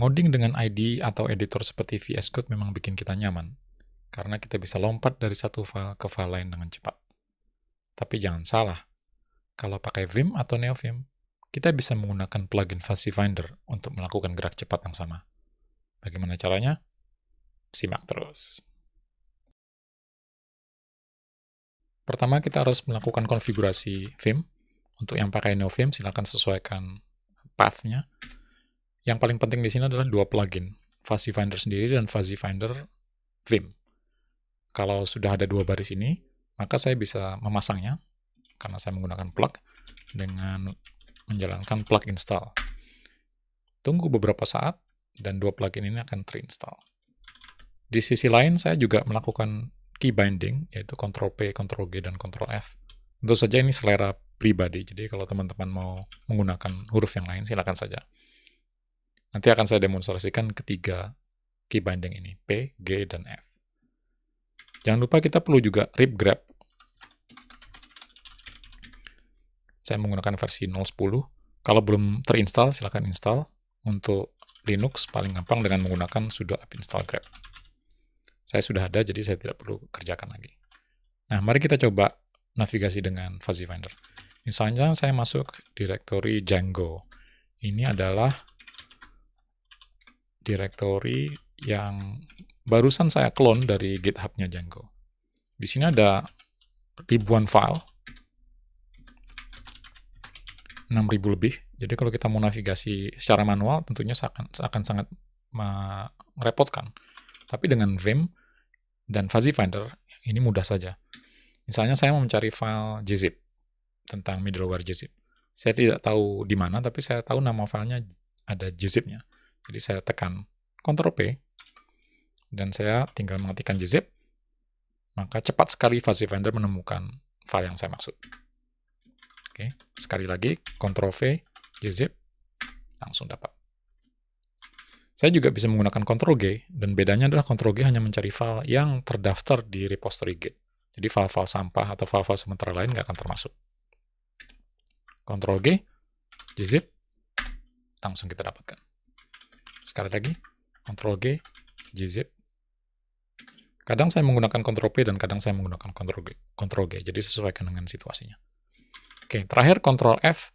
Ngoding dengan ID atau editor seperti VS Code memang bikin kita nyaman, karena kita bisa lompat dari satu file ke file lain dengan cepat. Tapi jangan salah, kalau pakai Vim atau NeoVim, kita bisa menggunakan plugin Fuzzy Finder untuk melakukan gerak cepat yang sama. Bagaimana caranya? Simak terus. Pertama, kita harus melakukan konfigurasi Vim. Untuk yang pakai NeoVim, silakan sesuaikan path-nya. Yang paling penting di sini adalah dua plugin, Fuzzy Finder sendiri dan Fuzzy Finder Vim. Kalau sudah ada dua baris ini, maka saya bisa memasangnya karena saya menggunakan plug dengan menjalankan plug install. Tunggu beberapa saat dan dua plugin ini akan terinstall. Di sisi lain, saya juga melakukan key binding, yaitu Ctrl P, Ctrl G, dan Ctrl F. Tentu saja ini selera pribadi, jadi kalau teman-teman mau menggunakan huruf yang lain, silakan saja. Nanti akan saya demonstrasikan ketiga key binding ini, P, G, dan F. Jangan lupa kita perlu juga rip grab. Saya menggunakan versi 0.10. Kalau belum terinstall, silakan install. Untuk Linux paling gampang dengan menggunakan sudo apt install grab. Saya sudah ada, jadi saya tidak perlu kerjakan lagi. Nah, mari kita coba navigasi dengan Fuzzy Finder. Misalnya saya masuk direktori Django. Ini adalah directory yang barusan saya clone dari GitHub-nya Django. Di sini ada ribuan file, 6000 lebih. Jadi kalau kita mau navigasi secara manual, tentunya akan, akan sangat merepotkan. Tapi dengan Vim dan Fuzzy Finder, ini mudah saja. Misalnya saya mau mencari file gzip tentang middleware gzip. Saya tidak tahu di mana, tapi saya tahu nama filenya ada JZIP-nya. Jadi saya tekan Ctrl P dan saya tinggal mengetikkan gzip, maka cepat sekali Fuzzy Finder menemukan file yang saya maksud. Oke, sekali lagi Ctrl V, gzip, langsung dapat. Saya juga bisa menggunakan Ctrl G, dan bedanya adalah Ctrl G hanya mencari file yang terdaftar di repository Git. Jadi file-file sampah atau file-file sementara lain nggak akan termasuk. Ctrl G, gzip, langsung kita dapatkan. Sekali lagi, Ctrl G, gzip. Kadang saya menggunakan Ctrl P dan kadang saya menggunakan Ctrl G, Ctrl G. Jadi sesuaikan dengan situasinya. Oke, terakhir Ctrl F.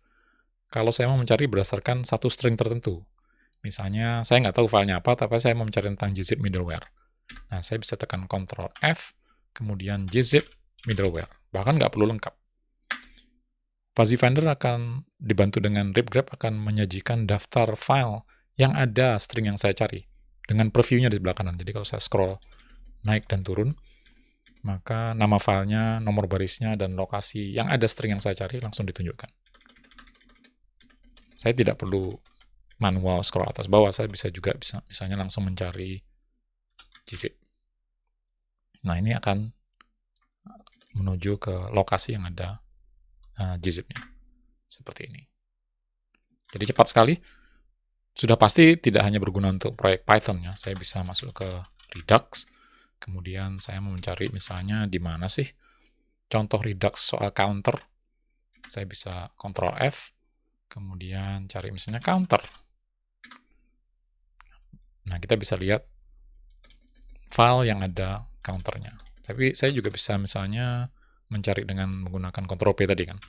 Kalau saya mau mencari berdasarkan satu string tertentu. Misalnya, saya nggak tahu filenya apa, tapi saya mau mencari tentang gzip middleware. Nah, saya bisa tekan Ctrl F, kemudian gzip middleware. Bahkan nggak perlu lengkap. Fuzzy Finder akan dibantu dengan RipGrab akan menyajikan daftar file yang ada string yang saya cari dengan previewnya di sebelah kanan. Jadi kalau saya scroll naik dan turun, maka nama filenya, nomor barisnya, dan lokasi yang ada string yang saya cari langsung ditunjukkan. Saya tidak perlu manual scroll atas bawah, saya bisa juga bisa misalnya langsung mencari gzip. Nah ini akan uh, menuju ke lokasi yang ada uh, gzipnya seperti ini. Jadi cepat sekali sudah pasti tidak hanya berguna untuk proyek Python ya. Saya bisa masuk ke Redux, kemudian saya mau mencari misalnya di mana sih contoh Redux soal counter. Saya bisa Ctrl F, kemudian cari misalnya counter. Nah, kita bisa lihat file yang ada counternya. Tapi saya juga bisa misalnya mencari dengan menggunakan Ctrl P tadi kan.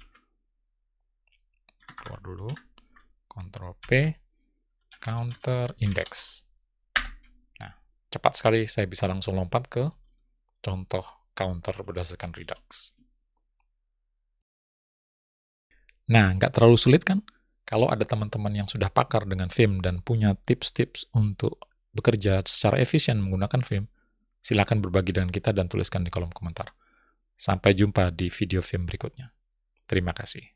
Keluar dulu. Ctrl P counter index. Nah, cepat sekali saya bisa langsung lompat ke contoh counter berdasarkan Redux. Nah, nggak terlalu sulit kan? Kalau ada teman-teman yang sudah pakar dengan Vim dan punya tips-tips untuk bekerja secara efisien menggunakan Vim, silakan berbagi dengan kita dan tuliskan di kolom komentar. Sampai jumpa di video Vim berikutnya. Terima kasih.